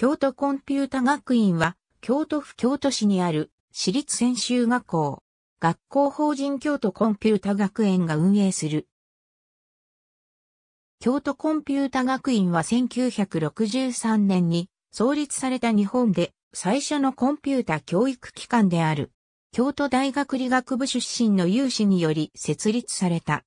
京都コンピュータ学院は、京都府京都市にある私立専修学校、学校法人京都コンピュータ学園が運営する。京都コンピュータ学院は1963年に創立された日本で最初のコンピュータ教育機関である。京都大学理学部出身の有志により設立された。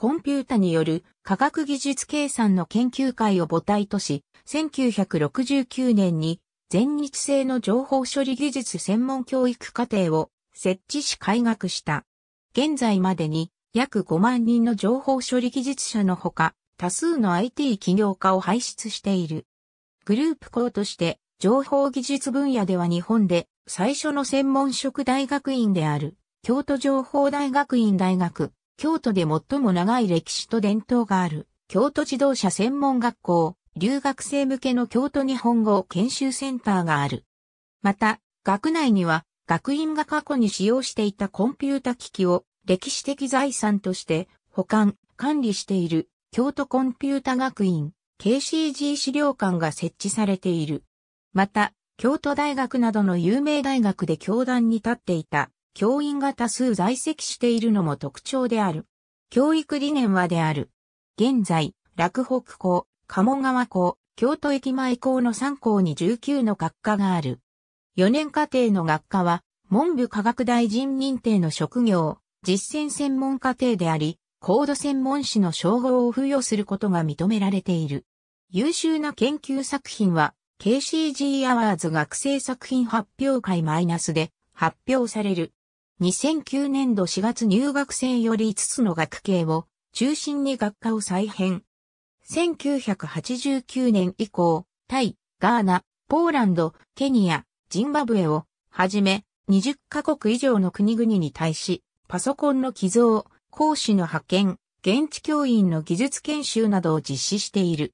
コンピュータによる科学技術計算の研究会を母体とし、1969年に全日制の情報処理技術専門教育課程を設置し開学した。現在までに約5万人の情報処理技術者のほか、多数の IT 起業家を輩出している。グループ校として、情報技術分野では日本で最初の専門職大学院である、京都情報大学院大学、京都で最も長い歴史と伝統がある、京都自動車専門学校、留学生向けの京都日本語研修センターがある。また、学内には、学院が過去に使用していたコンピュータ機器を歴史的財産として保管、管理している京都コンピュータ学院 KCG 資料館が設置されている。また、京都大学などの有名大学で教壇に立っていた教員が多数在籍しているのも特徴である。教育理念はである。現在、洛北校、鴨川校、京都駅前校の3校に19の学科がある。4年課程の学科は、文部科学大臣認定の職業、実践専門課程であり、高度専門士の称号を付与することが認められている。優秀な研究作品は、KCG アワーズ学生作品発表会マイナスで発表される。2009年度4月入学生より5つの学系を中心に学科を再編。1989年以降、タイ、ガーナ、ポーランド、ケニア、ジンバブエをはじめ20カ国以上の国々に対し、パソコンの寄贈、講師の派遣、現地教員の技術研修などを実施している。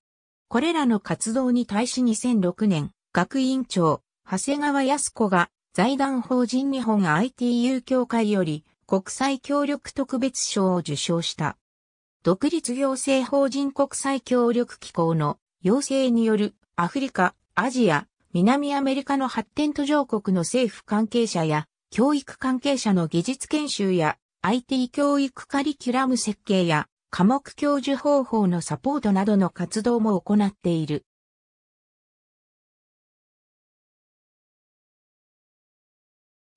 これらの活動に対し2006年、学院長、長谷川康子が財団法人日本 ITU 協会より国際協力特別賞を受賞した。独立行政法人国際協力機構の要請によるアフリカ、アジア、南アメリカの発展途上国の政府関係者や教育関係者の技術研修や IT 教育カリキュラム設計や科目教授方法のサポートなどの活動も行っている。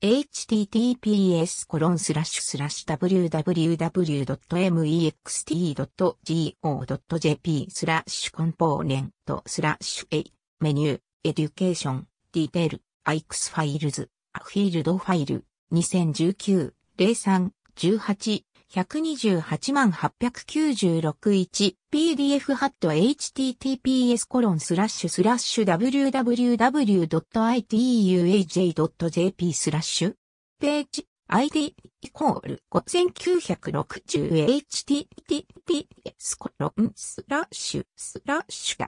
https://www.mext.go.jp スラッシュコンポーネントスラッシュ A メニューエデュケーションディテールアイクスファイルズアフィールドファイル2019-03-18 128万896 1 PDF ハット https コロンスラッシュスラッシュ www.ituaj.jp スラッシュページ ID イコール 5960https コロンスラッシュスラッシュ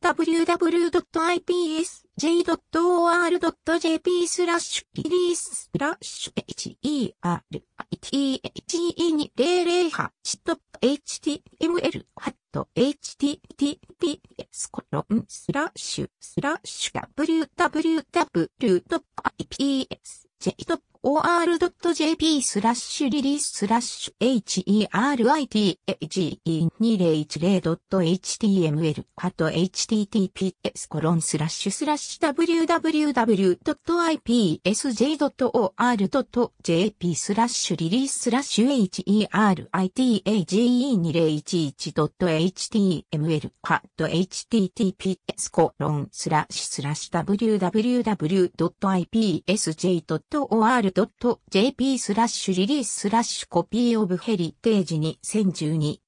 www.ipsj.or.jp スラッシュリリーススラッシュ herite2008.html h ハット https コロンスラッシュスラッシュ www.ips j.or or.jp スラッシュリリーススラッシュ h e r i t a g e 2 0 1 0 h t m l あと https コロンスラッシュスラッシュ www.ipsj.or.jp スラッシュリリーススラッシュ h e r i t h a g e 2 0 1 1 h t m l あと https コロンスラッシュスラッシュ www.ipsj.or.jp .jp スラッシュリリーススラッシュコピーオブヘリテージ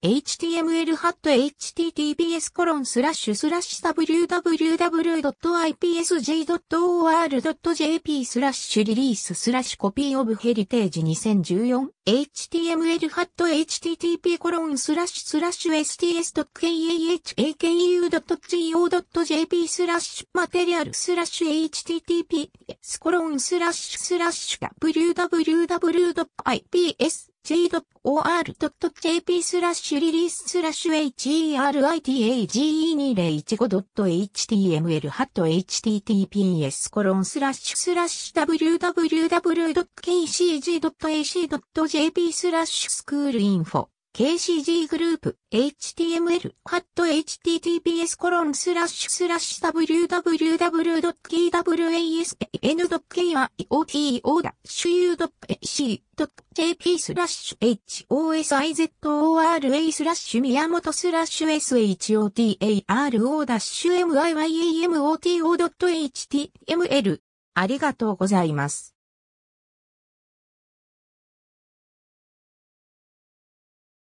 2012html ハット https コロンスラッシュスラッシュ www.ipsj.or.jp スラッシュリリーススラッシュコピーオブヘリテージ2014 html ハット http コロンスラッシュスラッシュ sts.kahaku.go.jp スラッシュマテリアルスラッシュ http スコロンスラッシュスラッシュ www.ips j.or.jp スラッシュリリーススラッシュ h e r i t a g e e 2 0 1 5 h t m l ハット https コロンスラッシュスラッシュ www.kcg.ac.jp スラッシュスクールインフォ KCG グループ HTML ハット HTTPS コロンスラッシュスラッシュ w w w k w a s n k i o t a c o j p スラッシュ hosizora スラッシュ宮本スラッシュ shotaro-myiyamoto.html ありがとうございます。